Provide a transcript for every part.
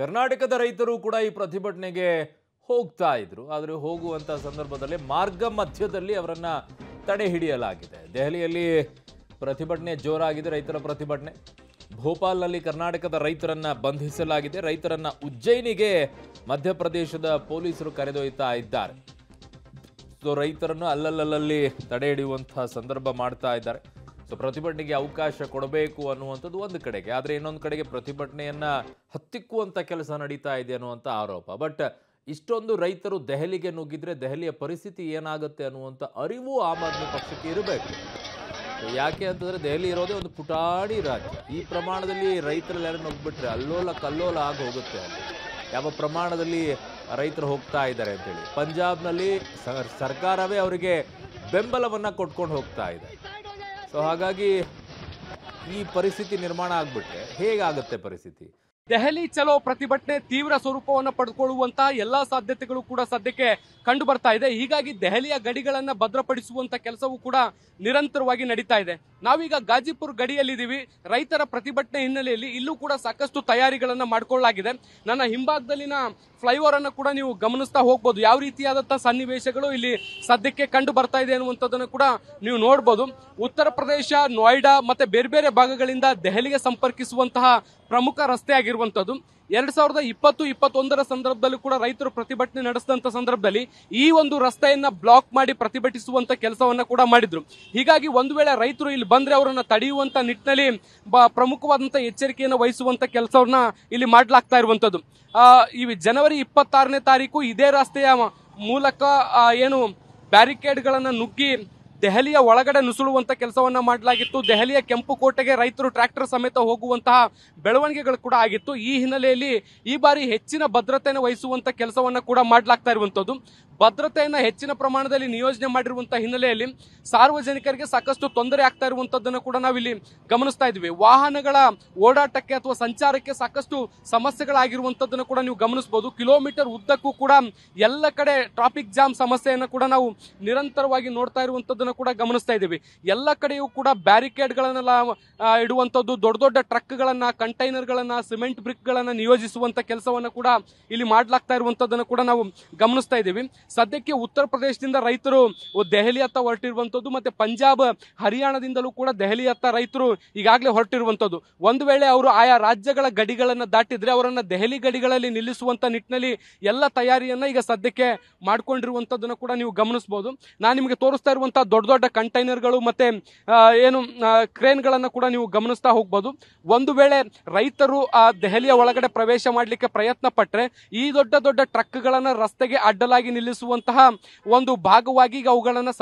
ಕರ್ನಾಟಕದ ರೈತರು ಕೂಡ ಈ ಪ್ರತಿಭಟನೆಗೆ ಹೋಗ್ತಾ ಇದ್ರು ಆದರೆ ಹೋಗುವಂಥ ಸಂದರ್ಭದಲ್ಲಿ ಮಾರ್ಗ ಮಧ್ಯದಲ್ಲಿ ಅವರನ್ನು ತಡೆ ಹಿಡಿಯಲಾಗಿದೆ ದೆಹಲಿಯಲ್ಲಿ ಪ್ರತಿಭಟನೆ ಜೋರಾಗಿದೆ ರೈತರ ಪ್ರತಿಭಟನೆ ಭೋಪಾಲ್ನಲ್ಲಿ ಕರ್ನಾಟಕದ ರೈತರನ್ನ ಬಂಧಿಸಲಾಗಿದೆ ರೈತರನ್ನ ಉಜ್ಜಯಿನಿಗೆ ಮಧ್ಯಪ್ರದೇಶದ ಪೊಲೀಸರು ಕರೆದೊಯ್ತಾ ಇದ್ದಾರೆ ಸೊ ರೈತರನ್ನು ಅಲ್ಲಲ್ಲಲ್ಲಿ ತಡೆ ಹಿಡಿಯುವಂತಹ ಸಂದರ್ಭ ಮಾಡ್ತಾ ಇದ್ದಾರೆ ಸೊ ಪ್ರತಿಭಟನೆಗೆ ಅವಕಾಶ ಕೊಡಬೇಕು ಅನ್ನುವಂಥದ್ದು ಒಂದು ಕಡೆಗೆ ಆದರೆ ಇನ್ನೊಂದು ಕಡೆಗೆ ಪ್ರತಿಭಟನೆಯನ್ನು ಹತ್ತಿಕ್ಕುವಂಥ ಕೆಲಸ ನಡೀತಾ ಇದೆ ಅನ್ನುವಂಥ ಆರೋಪ ಬಟ್ ಇಷ್ಟೊಂದು ರೈತರು ದೆಹಲಿಗೆ ನುಗ್ಗಿದ್ರೆ ದೆಹಲಿಯ ಪರಿಸ್ಥಿತಿ ಏನಾಗುತ್ತೆ ಅನ್ನುವಂಥ ಅರಿವು ಆಮ್ ಆದ್ಮಿ ಪಕ್ಷಕ್ಕೆ ಇರಬೇಕು ಯಾಕೆ ಅಂತಂದರೆ ದೆಹಲಿ ಇರೋದೇ ಒಂದು ಪುಟಾಣಿ ರಾಜ್ಯ ಈ ಪ್ರಮಾಣದಲ್ಲಿ ರೈತರಲ್ಲಿ ಯಾರು ನುಗ್ಬಿಟ್ರೆ ಅಲ್ಲೋಲ ಕಲ್ಲೋಲ ಆಗಿ ಹೋಗುತ್ತೆ ಅಲ್ಲಿ ಯಾವ ಪ್ರಮಾಣದಲ್ಲಿ ರೈತರು ಹೋಗ್ತಾ ಇದ್ದಾರೆ ಅಂತೇಳಿ ಪಂಜಾಬ್ನಲ್ಲಿ ಸರ್ಕಾರವೇ ಅವರಿಗೆ ಬೆಂಬಲವನ್ನು ಕೊಟ್ಕೊಂಡು ಹೋಗ್ತಾ ಇದೆ ಸೊ ಹಾಗಾಗಿ ಈ ಪರಿಸ್ಥಿತಿ ನಿರ್ಮಾಣ ಆಗ್ಬಿಟ್ರೆ ಹೇಗಾಗುತ್ತೆ ಪರಿಸ್ಥಿತಿ ದೆಹಲಿ ಚಲೋ ಪ್ರತಿಭಟನೆ ತೀವ್ರ ಸ್ವರೂಪವನ್ನು ಪಡೆದುಕೊಳ್ಳುವಂತಹ ಎಲ್ಲಾ ಸಾಧ್ಯತೆಗಳು ಕೂಡ ಸದ್ಯಕ್ಕೆ ಕಂಡು ಬರ್ತಾ ಇದೆ ಹೀಗಾಗಿ ದೆಹಲಿಯ ಗಡಿಗಳನ್ನ ಭದ್ರಪಡಿಸುವಂತ ಕೆಲಸವೂ ಕೂಡ ನಿರಂತರವಾಗಿ ನಡೀತಾ ಇದೆ ನಾವೀಗ ಗಾಜಿಪುರ್ ಗಡಿಯಲ್ಲಿದ್ದೀವಿ ರೈತರ ಪ್ರತಿಭಟನೆ ಹಿನ್ನೆಲೆಯಲ್ಲಿ ಇಲ್ಲೂ ಕೂಡ ಸಾಕಷ್ಟು ತಯಾರಿಗಳನ್ನ ಮಾಡಿಕೊಳ್ಳಲಾಗಿದೆ ನನ್ನ ಹಿಂಭಾಗದಲ್ಲಿನ ಫ್ಲೈಓವರ್ ಅನ್ನು ಕೂಡ ನೀವು ಗಮನಿಸ್ತಾ ಹೋಗ್ಬೋದು ಯಾವ ರೀತಿಯಾದಂತಹ ಸನ್ನಿವೇಶಗಳು ಇಲ್ಲಿ ಸದ್ಯಕ್ಕೆ ಕಂಡು ಬರ್ತಾ ಇದೆ ಅನ್ನುವಂಥದ್ದನ್ನು ಕೂಡ ನೀವು ನೋಡ್ಬೋದು ಉತ್ತರ ಪ್ರದೇಶ ನೋಯ್ಡಾ ಮತ್ತೆ ಬೇರೆ ಬೇರೆ ಭಾಗಗಳಿಂದ ದೆಹಲಿಗೆ ಸಂಪರ್ಕಿಸುವಂತಹ ಪ್ರಮುಖ ರಸ್ತೆ ಆಗಿರುವಂತದ್ದು ಎರಡ್ ಸಾವಿರದ ಇಪ್ಪತ್ತು ಇಪ್ಪತ್ತೊಂದರ ಸಂದರ್ಭದಲ್ಲೂ ಕೂಡ ರೈತರು ಪ್ರತಿಭಟನೆ ನಡೆಸಿದಂತ ಸಂದರ್ಭದಲ್ಲಿ ಈ ಒಂದು ರಸ್ತೆಯನ್ನ ಬ್ಲಾಕ್ ಮಾಡಿ ಪ್ರತಿಭಟಿಸುವಂತ ಕೆಲಸವನ್ನ ಕೂಡ ಮಾಡಿದ್ರು ಹೀಗಾಗಿ ಒಂದು ವೇಳೆ ರೈತರು ಇಲ್ಲಿ ಬಂದ್ರೆ ಅವರನ್ನ ತಡೆಯುವಂತ ನಿಟ್ಟಿನಲ್ಲಿ ಪ್ರಮುಖವಾದಂತ ಎಚ್ಚರಿಕೆಯನ್ನು ವಹಿಸುವಂತ ಕೆಲಸವನ್ನ ಇಲ್ಲಿ ಮಾಡಲಾಗ್ತಾ ಇರುವಂತದ್ದು ಈ ಜನವರಿ ಇಪ್ಪತ್ತಾರನೇ ತಾರೀಕು ಇದೇ ರಸ್ತೆಯ ಮೂಲಕ ಏನು ಬ್ಯಾರಿಕೇಡ್ಗಳನ್ನು ನುಗ್ಗಿ ದೆಹಲಿಯ ಒಳಗಡೆ ನುಸುಳುವಂತ ಕೆಲಸವನ್ನ ಮಾಡಲಾಗಿತ್ತು ದೆಹಲಿಯ ಕೆಂಪು ಕೋಟೆಗೆ ರೈತರು ಟ್ರಾಕ್ಟರ್ ಸಮೇತ ಹೋಗುವಂತಹ ಬೆಳವಣಿಗೆಗಳು ಕೂಡ ಆಗಿತ್ತು ಈ ಹಿನ್ನೆಲೆಯಲ್ಲಿ ಈ ಬಾರಿ ಹೆಚ್ಚಿನ ಭದ್ರತೆಯನ್ನು ವಹಿಸುವಂತ ಕೆಲಸವನ್ನ ಕೂಡ ಮಾಡಲಾಗ್ತಾ ಇರುವಂತದ್ದು ಭದ್ರತೆಯನ್ನ ಹೆಚ್ಚಿನ ಪ್ರಮಾಣದಲ್ಲಿ ನಿಯೋಜನೆ ಮಾಡಿರುವಂತ ಹಿನ್ನೆಲೆಯಲ್ಲಿ ಸಾರ್ವಜನಿಕರಿಗೆ ಸಾಕಷ್ಟು ತೊಂದರೆ ಆಗ್ತಾ ಇರುವಂತದ್ದನ್ನು ಕೂಡ ನಾವಿಲ್ಲಿ ಗಮನಿಸ್ತಾ ಇದ್ವಿ ವಾಹನಗಳ ಓಡಾಟಕ್ಕೆ ಅಥವಾ ಸಂಚಾರಕ್ಕೆ ಸಾಕಷ್ಟು ಸಮಸ್ಯೆಗಳಾಗಿರುವಂತದ್ದನ್ನು ಕೂಡ ನೀವು ಗಮನಿಸಬಹುದು ಕಿಲೋಮೀಟರ್ ಉದ್ದಕ್ಕೂ ಕೂಡ ಎಲ್ಲ ಕಡೆ ಟ್ರಾಫಿಕ್ ಜಾಮ್ ಸಮಸ್ಯೆಯನ್ನು ಕೂಡ ನಾವು ನಿರಂತರವಾಗಿ ನೋಡ್ತಾ ಇರುವಂತದ್ದನ್ನು ಕೂಡ ಗಮನಿಸ್ತಾ ಇದ್ದೀವಿ ಎಲ್ಲ ಕಡೆಯೂ ಕೂಡ ಬ್ಯಾರಿಕೇಡ್ಗಳನ್ನೆಲ್ಲ ಇಡುವಂಥದ್ದು ದೊಡ್ಡ ದೊಡ್ಡ ಟ್ರಕ್ಗಳನ್ನು ಕಂಟೈನರ್ಗಳನ್ನು ಸಿಮೆಂಟ್ ಬ್ರಿಕ್ಗಳನ್ನು ನಿಯೋಜಿಸುವಂಥ ಕೆಲಸವನ್ನು ಕೂಡ ಇಲ್ಲಿ ಮಾಡಲಾಗ್ತಾ ಇರುವಂಥದ್ದನ್ನು ಕೂಡ ನಾವು ಗಮನಿಸ್ತಾ ಇದ್ದೀವಿ ಸದ್ಯಕ್ಕೆ ಉತ್ತರ ಪ್ರದೇಶದಿಂದ ರೈತರು ದೆಹಲಿ ಹತ್ತ ಹೊರಟಿರುವಂಥದ್ದು ಮತ್ತು ಪಂಜಾಬ್ ಹರಿಯಾಣದಿಂದಲೂ ಕೂಡ ದೆಹಲಿ ಹತ್ತ ರೈತರು ಈಗಾಗಲೇ ಹೊರಟಿರುವಂಥದ್ದು ಒಂದು ವೇಳೆ ಅವರು ಆಯಾ ರಾಜ್ಯಗಳ ಗಡಿಗಳನ್ನು ದಾಟಿದ್ರೆ ಅವರನ್ನು ದೆಹಲಿ ಗಡಿಗಳಲ್ಲಿ ನಿಲ್ಲಿಸುವಂಥ ನಿಟ್ಟಿನಲ್ಲಿ ಎಲ್ಲ ತಯಾರಿಯನ್ನು ಈಗ ಸದ್ಯಕ್ಕೆ ಮಾಡಿಕೊಂಡಿರುವಂಥದ್ದನ್ನು ಕೂಡ ನೀವು ಗಮನಿಸಬಹುದು ನಾನು ನಿಮಗೆ ತೋರಿಸ್ತಾ ಇರುವಂತಹ ದೊಡ್ಡ ದೊಡ್ಡ ದೊಡ್ಡ ಕಂಟೈನರ್ಗಳು ಮತ್ತೆ ಏನು ಕ್ರೇನ್ಗಳನ್ನು ಕೂಡ ನೀವು ಗಮನಿಸ್ತಾ ಹೋಗ್ಬೋದು ಒಂದು ವೇಳೆ ರೈತರು ಆ ದೆಹಲಿಯ ಒಳಗಡೆ ಪ್ರವೇಶ ಮಾಡಲಿಕ್ಕೆ ಪ್ರಯತ್ನ ಪಟ್ಟರೆ ಈ ದೊಡ್ಡ ದೊಡ್ಡ ಟ್ರಕ್ಗಳನ್ನು ರಸ್ತೆಗೆ ಅಡ್ಡಲಾಗಿ ನಿಲ್ಲಿಸುವಂತಹ ಒಂದು ಭಾಗವಾಗಿ ಈಗ ಅವುಗಳನ್ನು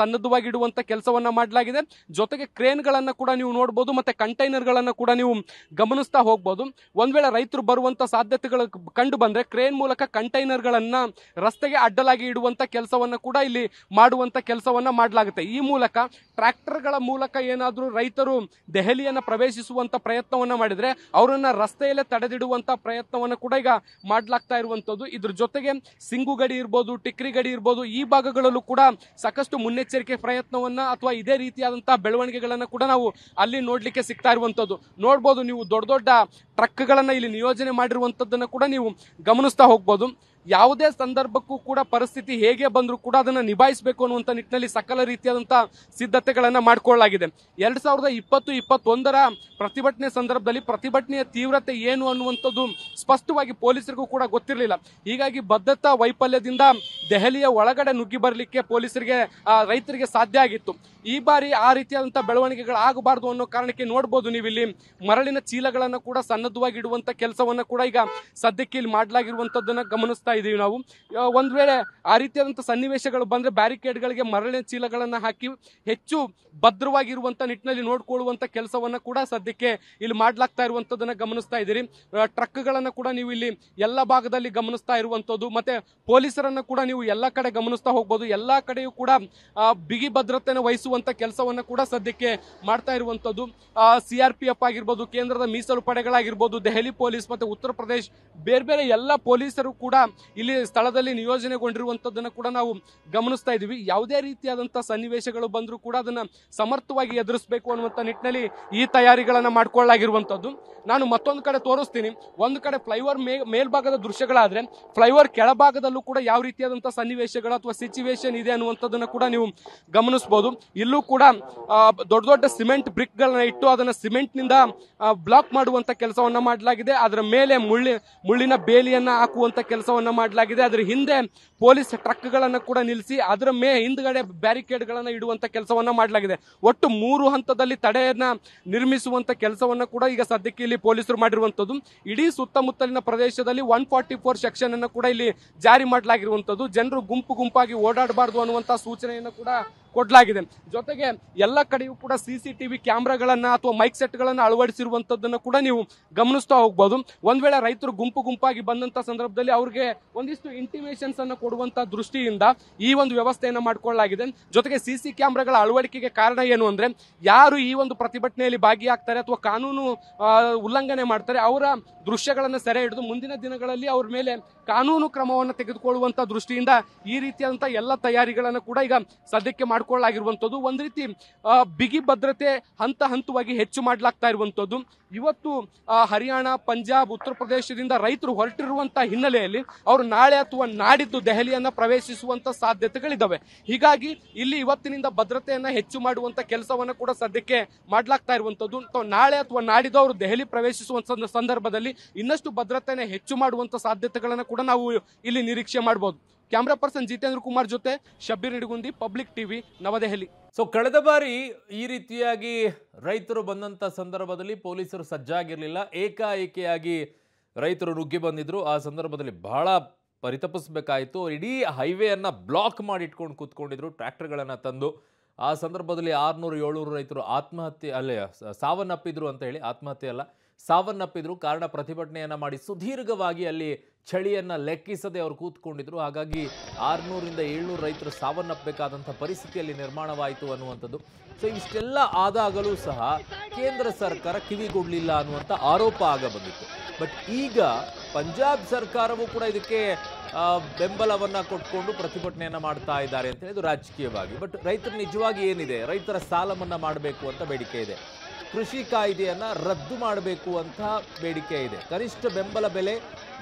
ಇಡುವಂಥ ಕೆಲಸವನ್ನು ಮಾಡಲಾಗಿದೆ ಜೊತೆಗೆ ಕ್ರೇನ್ಗಳನ್ನು ಕೂಡ ನೀವು ನೋಡ್ಬೋದು ಮತ್ತೆ ಕಂಟೈನರ್ಗಳನ್ನು ಕೂಡ ನೀವು ಗಮನಿಸ್ತಾ ಹೋಗ್ಬೋದು ಒಂದು ವೇಳೆ ರೈತರು ಬರುವಂಥ ಸಾಧ್ಯತೆಗಳು ಕಂಡು ಬಂದರೆ ಕ್ರೇನ್ ಮೂಲಕ ಕಂಟೈನರ್ಗಳನ್ನು ರಸ್ತೆಗೆ ಅಡ್ಡಲಾಗಿ ಇಡುವಂಥ ಕೆಲಸವನ್ನು ಕೂಡ ಇಲ್ಲಿ ಮಾಡುವಂಥ ಕೆಲಸವನ್ನು ಮಾಡಲಾಗುತ್ತೆ ಈ ಮೂಲಕ ಟ್ರ್ಯಾಕ್ಟರ್ಗಳ ಮೂಲಕ ಏನಾದರೂ ರೈತರು ದೆಹಲಿಯನ್ನು ಪ್ರವೇಶಿಸುವಂಥ ಪ್ರಯತ್ನವನ್ನು ಮಾಡಿದರೆ ಅವರನ್ನು ರಸ್ತೆಯಲ್ಲೇ ತಡೆದಿಡುವಂಥ ಪ್ರಯತ್ನವನ್ನು ಕೂಡ ಈಗ ಮಾಡಲಾಗ್ತಾ ಇರುವಂಥದ್ದು ಇದ್ರ ಜೊತೆಗೆ ಸಿಂಗು ಗಡಿ ಇರ್ಬೋದು ಟಿಕ್ರಿ ಗಡಿ ಇರ್ಬೋದು ಈ ಭಾಗಗಳಲ್ಲೂ ಕೂಡ ಸಾಕಷ್ಟು ಮುನ್ನೆಚ್ಚರಿಕೆ ಪ್ರಯತ್ನವನ್ನು ಅಥವಾ ಇದೇ ರೀತಿಯಾದಂಥ ಬೆಳವಣಿಗೆಗಳನ್ನು ಕೂಡ ನಾವು ಅಲ್ಲಿ ನೋಡಲಿಕ್ಕೆ ಸಿಗ್ತಾ ಇರುವಂಥದ್ದು ನೋಡ್ಬೋದು ನೀವು ದೊಡ್ಡ ದೊಡ್ಡ ಟ್ರಕ್ಗಳನ್ನು ಇಲ್ಲಿ ನಿಯೋಜನೆ ಮಾಡಿರುವಂಥದ್ದನ್ನು ಕೂಡ ನೀವು ಗಮನಿಸ್ತಾ ಹೋಗ್ಬೋದು ಯಾವುದೇ ಸಂದರ್ಭಕ್ಕೂ ಕೂಡ ಪರಿಸ್ಥಿತಿ ಹೇಗೆ ಬಂದರೂ ಕೂಡ ಅದನ್ನು ನಿಭಾಯಿಸಬೇಕು ಅನ್ನುವಂಥ ನಿಟ್ಟಿನಲ್ಲಿ ಸಕಲ ರೀತಿಯಾದಂಥ ಸಿದ್ಧತೆಗಳನ್ನು ಮಾಡಿಕೊಳ್ಳಲಾಗಿದೆ ಎರಡು ಸಾವಿರದ ಇಪ್ಪತ್ತು ಇಪ್ಪತ್ತೊಂದರ ಪ್ರತಿಭಟನೆ ಸಂದರ್ಭದಲ್ಲಿ ಪ್ರತಿಭಟನೆಯ ತೀವ್ರತೆ ಏನು ಅನ್ನುವಂಥದ್ದು ಸ್ಪಷ್ಟವಾಗಿ ಪೊಲೀಸರಿಗೂ ಕೂಡ ಗೊತ್ತಿರಲಿಲ್ಲ ಹೀಗಾಗಿ ಭದ್ರತಾ ವೈಫಲ್ಯದಿಂದ ದೆಹಲಿಯ ಒಳಗಡೆ ನುಗ್ಗಿ ಬರಲಿಕ್ಕೆ ಪೊಲೀಸರಿಗೆ ರೈತರಿಗೆ ಸಾಧ್ಯ ಆಗಿತ್ತು ಈ ಬಾರಿ ಆ ರೀತಿಯಾದಂತಹ ಬೆಳವಣಿಗೆಗಳು ಆಗಬಾರದು ಅನ್ನೋ ಕಾರಣಕ್ಕೆ ನೋಡಬಹುದು ನೀವು ಇಲ್ಲಿ ಮರಳಿನ ಚೀಲಗಳನ್ನು ಕೂಡ ಸನ್ನದ್ಧವಾಗಿ ಇಡುವಂತ ಕೆಲಸವನ್ನ ಕೂಡ ಈಗ ಸದ್ಯಕ್ಕೆ ಇಲ್ಲಿ ಮಾಡಲಾಗಿರುವಂತದ್ದನ್ನ ಗಮನಿಸ್ತಾ ಇದ್ದೀವಿ ನಾವು ಒಂದ್ ವೇಳೆ ಆ ರೀತಿಯಾದಂತಹ ಸನ್ನಿವೇಶಗಳು ಬಂದ್ರೆ ಬ್ಯಾರಿಕೇಡ್ಗಳಿಗೆ ಮರಳಿನ ಚೀಲಗಳನ್ನ ಹಾಕಿ ಹೆಚ್ಚು ಭದ್ರವಾಗಿರುವಂತ ನಿಟ್ಟಿನಲ್ಲಿ ನೋಡ್ಕೊಳ್ಳುವಂತ ಕೆಲಸವನ್ನ ಕೂಡ ಸದ್ಯಕ್ಕೆ ಇಲ್ಲಿ ಮಾಡ್ಲಾಗ್ತಾ ಇರುವಂತದನ್ನ ಗಮನಿಸ್ತಾ ಇದ್ದೀರಿ ಟ್ರಕ್ಗಳನ್ನ ಕೂಡ ನೀವು ಇಲ್ಲಿ ಎಲ್ಲ ಭಾಗದಲ್ಲಿ ಗಮನಿಸ್ತಾ ಇರುವಂತದ್ದು ಮತ್ತೆ ಪೊಲೀಸರನ್ನ ಕೂಡ ನೀವು ಎಲ್ಲ ಕಡೆ ಗಮನಿಸ್ತಾ ಹೋಗ್ಬೋದು ಎಲ್ಲಾ ಕಡೆಯೂ ಕೂಡ ಬಿಗಿ ಭದ್ರತೆಯನ್ನು ವಹಿಸುವ ಮಾಡುವಂತ ಕೆಲಸವನ್ನ ಕೂಡ ಸದ್ಯಕ್ಕೆ ಮಾಡ್ತಾ ಇರುವಂತದ್ದು ಸಿಆರ್ ಪಿ ಎಫ್ ಆಗಿರ್ಬೋದು ಕೇಂದ್ರದ ಮೀಸಲು ಪಡೆಗಳಾಗಿರ್ಬೋದು ದೆಹಲಿ ಪೊಲೀಸ್ ಮತ್ತೆ ಉತ್ತರ ಪ್ರದೇಶ ಬೇರೆ ಬೇರೆ ಎಲ್ಲ ಪೊಲೀಸರು ಕೂಡ ಇಲ್ಲಿ ಸ್ಥಳದಲ್ಲಿ ನಿಯೋಜನೆಗೊಂಡಿರುವಂತದ್ದನ್ನು ಕೂಡ ನಾವು ಗಮನಿಸ್ತಾ ಇದ್ದೀವಿ ಯಾವುದೇ ರೀತಿಯಾದಂತಹ ಸನ್ನಿವೇಶಗಳು ಬಂದರೂ ಕೂಡ ಅದನ್ನ ಸಮರ್ಥವಾಗಿ ಎದುರಿಸಬೇಕು ಅನ್ನುವಂತ ನಿಟ್ಟಿನಲ್ಲಿ ಈ ತಯಾರಿಗಳನ್ನ ಮಾಡ್ಕೊಳ್ಳಲಾಗಿರುವಂತದ್ದು ನಾನು ಮತ್ತೊಂದು ಕಡೆ ತೋರಿಸ್ತೀನಿ ಒಂದು ಕಡೆ ಫ್ಲೈಓವರ್ ಮೇ ಮೇಲ್ಭಾಗದ ದೃಶ್ಯಗಳಾದ್ರೆ ಫ್ಲೈಓವರ್ ಕೆಳಭಾಗದಲ್ಲೂ ಕೂಡ ಯಾವ ರೀತಿಯಾದಂತಹ ಸನ್ನಿವೇಶಗಳು ಅಥವಾ ಸಿಚುವೇಶನ್ ಇದೆ ಅನ್ನುವಂಥದ್ದನ್ನು ಕೂಡ ನೀವು ಗಮನಿಸಬಹುದು ಇಲ್ಲೂ ಕೂಡ ದೊಡ್ಡ ದೊಡ್ಡ ಸಿಮೆಂಟ್ ಬ್ರಿಕ್ ಗಳನ್ನ ಇಟ್ಟು ಅದನ್ನ ಸಿಮೆಂಟ್ ನಿಂದ ಬ್ಲಾಕ್ ಮಾಡುವಂತ ಕೆಲಸವನ್ನ ಮಾಡಲಾಗಿದೆ ಅದರ ಮೇಲೆ ಮುಳ್ಳಿ ಮುಳ್ಳಿನ ಬೇಲಿಯನ್ನ ಹಾಕುವಂತ ಕೆಲಸವನ್ನ ಮಾಡಲಾಗಿದೆ ಅದರ ಹಿಂದೆ ಪೊಲೀಸ್ ಟ್ರಕ್ ಗಳನ್ನ ಕೂಡ ನಿಲ್ಲಿಸಿ ಅದರ ಮೇ ಹಿಂದ್ಗಡೆ ಬ್ಯಾರಿಕೇಡ್ ಗಳನ್ನ ಇಡುವಂತ ಕೆಲಸವನ್ನ ಮಾಡಲಾಗಿದೆ ಒಟ್ಟು ಮೂರು ಹಂತದಲ್ಲಿ ತಡೆಯನ್ನ ನಿರ್ಮಿಸುವಂತ ಕೆಲಸವನ್ನ ಕೂಡ ಈಗ ಸದ್ಯಕ್ಕೆ ಇಲ್ಲಿ ಪೊಲೀಸರು ಮಾಡಿರುವಂತದ್ದು ಇಡೀ ಸುತ್ತಮುತ್ತಲಿನ ಪ್ರದೇಶದಲ್ಲಿ ಒನ್ ಫಾರ್ಟಿ ಫೋರ್ ಸೆಕ್ಷನ್ ಅನ್ನು ಕೂಡ ಇಲ್ಲಿ ಜಾರಿ ಮಾಡಲಾಗಿರುವಂತದ್ದು ಜನರು ಗುಂಪು ಗುಂಪಾಗಿ ಓಡಾಡಬಾರ್ದು ಅನ್ನುವಂತ ಸೂಚನೆಯನ್ನು ಕೂಡ ಕೊಡಲಾಗಿದೆ ಜೊತೆಗೆ ಎಲ್ಲ ಕಡೆಯೂ ಕೂಡ ಸಿ ಸಿ ಟಿವಿ ಕ್ಯಾಮ್ರಾಗಳನ್ನು ಅಥವಾ ಮೈಕ್ ಸೆಟ್ಗಳನ್ನು ಅಳವಡಿಸಿರುವಂತದ್ದನ್ನು ಕೂಡ ನೀವು ಗಮನಿಸ್ತಾ ಹೋಗ್ಬೋದು ಒಂದ್ ವೇಳೆ ರೈತರು ಗುಂಪು ಗುಂಪಾಗಿ ಬಂದಂಥ ಸಂದರ್ಭದಲ್ಲಿ ಅವ್ರಿಗೆ ಒಂದಿಷ್ಟು ಇಂಟಿಮೇಷನ್ಸ್ ಅನ್ನು ಕೊಡುವಂತ ದೃಷ್ಟಿಯಿಂದ ಈ ಒಂದು ವ್ಯವಸ್ಥೆಯನ್ನು ಮಾಡಿಕೊಳ್ಳಲಾಗಿದೆ ಜೊತೆಗೆ ಸಿ ಸಿ ಕ್ಯಾಮ್ರಾಗಳ ಅಳವಡಿಕೆಗೆ ಕಾರಣ ಏನು ಅಂದ್ರೆ ಯಾರು ಈ ಒಂದು ಪ್ರತಿಭಟನೆಯಲ್ಲಿ ಭಾಗಿಯಾಗ್ತಾರೆ ಅಥವಾ ಕಾನೂನು ಉಲ್ಲಂಘನೆ ಮಾಡ್ತಾರೆ ಅವರ ದೃಶ್ಯಗಳನ್ನು ಸೆರೆ ಹಿಡಿದು ಮುಂದಿನ ದಿನಗಳಲ್ಲಿ ಅವ್ರ ಮೇಲೆ ಕಾನೂನು ಕ್ರಮವನ್ನು ತೆಗೆದುಕೊಳ್ಳುವಂತ ದೃಷ್ಟಿಯಿಂದ ಈ ರೀತಿಯಾದಂತಹ ಎಲ್ಲ ತಯಾರಿಗಳನ್ನು ಕೂಡ ಈಗ ಸದ್ಯಕ್ಕೆ ಮಾಡಿ ಮಾಡ್ಕೊಳ್ಳಾಗಿರುವಂಥದ್ದು ಒಂದು ರೀತಿ ಬಿಗಿ ಭದ್ರತೆ ಹಂತ ಹಂತವಾಗಿ ಹೆಚ್ಚು ಮಾಡಲಾಗ್ತಾ ಇರುವಂಥದ್ದು ಇವತ್ತು ಹರಿಯಾಣ ಪಂಜಾಬ್ ಉತ್ತರ ಪ್ರದೇಶದಿಂದ ರೈತರು ಹೊರಟಿರುವಂಥ ಹಿನ್ನೆಲೆಯಲ್ಲಿ ಅವರು ನಾಳೆ ಅಥವಾ ನಾಡಿದ್ದು ದೆಹಲಿಯನ್ನು ಪ್ರವೇಶಿಸುವಂತ ಸಾಧ್ಯತೆಗಳಿದ್ದಾವೆ ಹೀಗಾಗಿ ಇಲ್ಲಿ ಇವತ್ತಿನಿಂದ ಭದ್ರತೆಯನ್ನ ಹೆಚ್ಚು ಮಾಡುವಂತ ಕೆಲಸವನ್ನು ಕೂಡ ಸದ್ಯಕ್ಕೆ ಮಾಡಲಾಗ್ತಾ ಇರುವಂತದ್ದು ನಾಳೆ ಅಥವಾ ನಾಡಿದ್ದು ಅವರು ದೆಹಲಿ ಪ್ರವೇಶಿಸುವಂತ ಸಂದರ್ಭದಲ್ಲಿ ಇನ್ನಷ್ಟು ಭದ್ರತೆಯನ್ನು ಹೆಚ್ಚು ಮಾಡುವಂತ ಸಾಧ್ಯತೆಗಳನ್ನು ಕೂಡ ನಾವು ಇಲ್ಲಿ ನಿರೀಕ್ಷೆ ಮಾಡಬಹುದು ಕ್ಯಾಮ್ರಾ ಪರ್ಸನ್ ಜಿತೇಂದ್ರ ಕುಮಾರ್ ಜೊತೆ Shabbir Nidagundi public TV Navadehali so ಕಳೆದ ಬಾರಿ ಈ ರೀತಿಯಾಗಿ ರೈತರು ಬಂದಂತ ಸಂದರ್ಭದಲ್ಲಿ ಪೊಲೀಸರು ಸಜ್ಜಾಗಿರಲಿಲ್ಲ ಏಕಾಏಕಿಯಾಗಿ ರೈತರು ನುಗ್ಗಿ ಬಂದಿದ್ರು ಆ ಸಂದರ್ಭದಲ್ಲಿ ಬಹಳ ಪರಿತಪಿಸಬೇಕಾಯಿತು ಇಡೀ ಹೈವೇಯನ್ನು ಬ್ಲಾಕ್ ಮಾಡಿ ಇಟ್ಕೊಂಡು ಕೂತ್ಕೊಂಡಿದ್ರು ಟ್ರ್ಯಾಕ್ಟರ್ಗಳನ್ನು ತಂದು ಆ ಸಂದರ್ಭದಲ್ಲಿ ಆರ್ನೂರು ಏಳ್ನೂರು ರೈತರು ಆತ್ಮಹತ್ಯೆ ಅಲ್ಲೇ ಸಾವನ್ನಪ್ಪಿದ್ರು ಅಂತ ಹೇಳಿ ಆತ್ಮಹತ್ಯೆ ಅಲ್ಲ ಸಾವನ್ನಪ್ಪಿದ್ರು ಕಾರಣ ಪ್ರತಿಭಟನೆಯನ್ನ ಮಾಡಿ ಸುದೀರ್ಘವಾಗಿ ಅಲ್ಲಿ ಚಳಿಯನ್ನು ಲೆಕ್ಕಿಸದೆ ಅವರು ಕೂತ್ಕೊಂಡಿದ್ರು ಹಾಗಾಗಿ ಆರ್ನೂರಿಂದ ಏಳ್ನೂರು ರೈತರು ಸಾವನ್ನಪ್ಪಬೇಕಾದಂಥ ಪರಿಸ್ಥಿತಿಯಲ್ಲಿ ನಿರ್ಮಾಣವಾಯಿತು ಅನ್ನುವಂಥದ್ದು ಸೊ ಇಷ್ಟೆಲ್ಲ ಆದಾಗಲೂ ಸಹ ಕೇಂದ್ರ ಸರ್ಕಾರ ಕಿವಿಗೊಡಲಿಲ್ಲ ಅನ್ನುವಂಥ ಆರೋಪ ಆಗಬಂದಿತ್ತು ಬಟ್ ಈಗ ಪಂಜಾಬ್ ಸರ್ಕಾರವೂ ಕೂಡ ಇದಕ್ಕೆ ಬೆಂಬಲವನ್ನು ಕೊಟ್ಕೊಂಡು ಪ್ರತಿಭಟನೆಯನ್ನು ಮಾಡ್ತಾ ಇದ್ದಾರೆ ಅಂತ ಹೇಳಿದ್ರು ರಾಜಕೀಯವಾಗಿ ಬಟ್ ರೈತರು ನಿಜವಾಗಿ ಏನಿದೆ ರೈತರ ಸಾಲ ಮನ್ನಾ ಮಾಡಬೇಕು ಅಂತ ಬೇಡಿಕೆ ಇದೆ ಕೃಷಿ ಕಾಯ್ದೆಯನ್ನು ರದ್ದು ಮಾಡಬೇಕು ಅಂತ ಬೇಡಿಕೆ ಇದೆ ಕನಿಷ್ಠ ಬೆಂಬಲ ಬೆಲೆ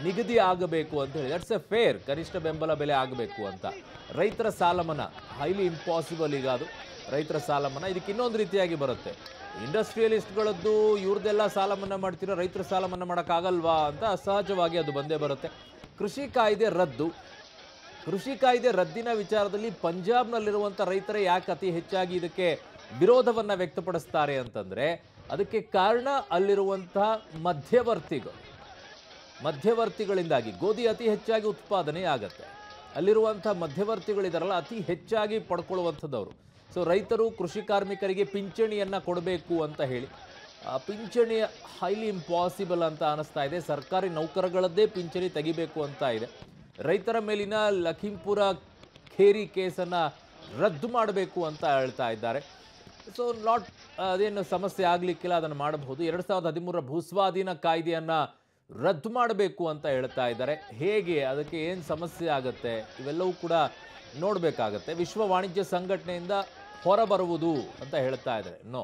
ನಿಗದಿ ಆಗಬೇಕು ಅಂತ ಹೇಳಿ ದಟ್ಸ್ ಎ ಫೇರ್ ಕನಿಷ್ಠ ಬೆಂಬಲ ಬೆಲೆ ಆಗಬೇಕು ಅಂತ ರೈತರ ಸಾಲ ಹೈಲಿ ಇಂಪಾಸಿಬಲ್ ಈಗ ಅದು ರೈತರ ಸಾಲ ಇದಕ್ಕೆ ಇನ್ನೊಂದು ರೀತಿಯಾಗಿ ಬರುತ್ತೆ ಇಂಡಸ್ಟ್ರಿಯಲಿಸ್ಟ್ಗಳದ್ದು ಇವ್ರದ್ದೆಲ್ಲ ಸಾಲ ಮನ್ನಾ ಮಾಡ್ತಿರೋ ರೈತರ ಸಾಲ ಮನ್ನಾ ಮಾಡೋಕ್ಕಾಗಲ್ವಾ ಅಂತ ಸಹಜವಾಗಿ ಅದು ಬಂದೇ ಬರುತ್ತೆ ಕೃಷಿ ಕಾಯ್ದೆ ರದ್ದು ಕೃಷಿ ಕಾಯ್ದೆ ರದ್ದಿನ ವಿಚಾರದಲ್ಲಿ ಪಂಜಾಬ್ನಲ್ಲಿರುವಂಥ ರೈತರೇ ಯಾಕೆ ಅತಿ ಹೆಚ್ಚಾಗಿ ಇದಕ್ಕೆ ವಿರೋಧವನ್ನು ವ್ಯಕ್ತಪಡಿಸ್ತಾರೆ ಅಂತಂದರೆ ಅದಕ್ಕೆ ಕಾರಣ ಅಲ್ಲಿರುವಂತಹ ಮಧ್ಯವರ್ತಿಗಳು ಮಧ್ಯವರ್ತಿಗಳಿಂದಾಗಿ ಗೋಧಿ ಅತಿ ಹೆಚ್ಚಾಗಿ ಉತ್ಪಾದನೆ ಆಗುತ್ತೆ ಅಲ್ಲಿರುವಂಥ ಮಧ್ಯವರ್ತಿಗಳಿದಾರಲ್ಲ ಅತಿ ಹೆಚ್ಚಾಗಿ ಪಡ್ಕೊಳ್ಳುವಂಥದ್ದವರು ಸೊ ರೈತರು ಕೃಷಿ ಕಾರ್ಮಿಕರಿಗೆ ಪಿಂಚಣಿಯನ್ನು ಕೊಡಬೇಕು ಅಂತ ಹೇಳಿ ಪಿಂಚಣಿ ಹೈಲಿ ಇಂಪಾಸಿಬಲ್ ಅಂತ ಅನಿಸ್ತಾ ಇದೆ ಸರ್ಕಾರಿ ನೌಕರಗಳದ್ದೇ ಪಿಂಚಣಿ ತೆಗಿಬೇಕು ಅಂತ ಇದೆ ರೈತರ ಮೇಲಿನ ಲಖಿಂಪುರ ಖೇರಿ ಕೇಸನ್ನು ರದ್ದು ಮಾಡಬೇಕು ಅಂತ ಹೇಳ್ತಾ ಇದ್ದಾರೆ ಸೊ ನಾಟ್ ಅದೇನು ಸಮಸ್ಯೆ ಆಗಲಿಕ್ಕಿಲ್ಲ ಅದನ್ನು ಮಾಡಬಹುದು ಎರಡು ಸಾವಿರದ ಹದಿಮೂರರ ಭೂಸ್ವಾಧೀನ ಕಾಯ್ದೆಯನ್ನು ರದ್ದು ಮಾಡಬೇಕು ಅಂತ ಹೇಳ್ತಾ ಇದ್ದಾರೆ ಹೇಗೆ ಅದಕ್ಕೆ ಏನು ಸಮಸ್ಯೆ ಆಗುತ್ತೆ ಇವೆಲ್ಲವೂ ಕೂಡ ನೋಡಬೇಕಾಗತ್ತೆ ವಿಶ್ವ ವಾಣಿಜ್ಯ ಸಂಘಟನೆಯಿಂದ ಹೊರಬರುವುದು ಅಂತ ಹೇಳ್ತಾ ಇದ್ದಾರೆ ನೋ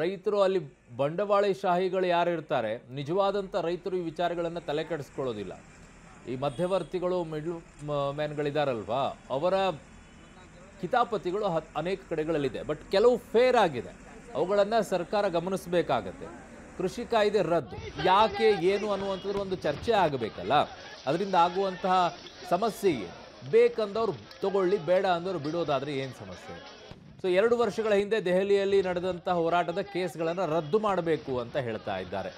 ರೈತರು ಅಲ್ಲಿ ಬಂಡವಾಳಶಾಹಿಗಳು ಯಾರು ಇರ್ತಾರೆ ನಿಜವಾದಂಥ ರೈತರು ಈ ವಿಚಾರಗಳನ್ನು ತಲೆ ಕೆಡಿಸ್ಕೊಳ್ಳೋದಿಲ್ಲ ಈ ಮಧ್ಯವರ್ತಿಗಳು ಮಿಡ್ಲ್ ಮ್ಯಾನ್ಗಳಿದಾರಲ್ವಾ ಅವರ ಹಿತಾಪತಿಗಳು ಅನೇಕ ಕಡೆಗಳಲ್ಲಿದೆ ಬಟ್ ಕೆಲವು ಫೇರ್ ಆಗಿದೆ ಅವುಗಳನ್ನು ಸರ್ಕಾರ ಗಮನಿಸಬೇಕಾಗತ್ತೆ ಕೃಷಿ ಕಾಯ್ದೆ ರದ್ದು ಯಾಕೆ ಏನು ಅನ್ನುವಂಥದ್ದು ಒಂದು ಚರ್ಚೆ ಆಗಬೇಕಲ್ಲ ಅದರಿಂದ ಆಗುವಂತಹ ಸಮಸ್ಯೆ ಬೇಕಂದವ್ರು ತಗೊಳ್ಳಿ ಬೇಡ ಅಂದವ್ರು ಬಿಡೋದಾದರೆ ಏನು ಸಮಸ್ಯೆ ಸೊ ಎರಡು ವರ್ಷಗಳ ಹಿಂದೆ ದೆಹಲಿಯಲ್ಲಿ ನಡೆದಂಥ ಹೋರಾಟದ ಕೇಸ್ಗಳನ್ನು ರದ್ದು ಮಾಡಬೇಕು ಅಂತ ಹೇಳ್ತಾ ಇದ್ದಾರೆ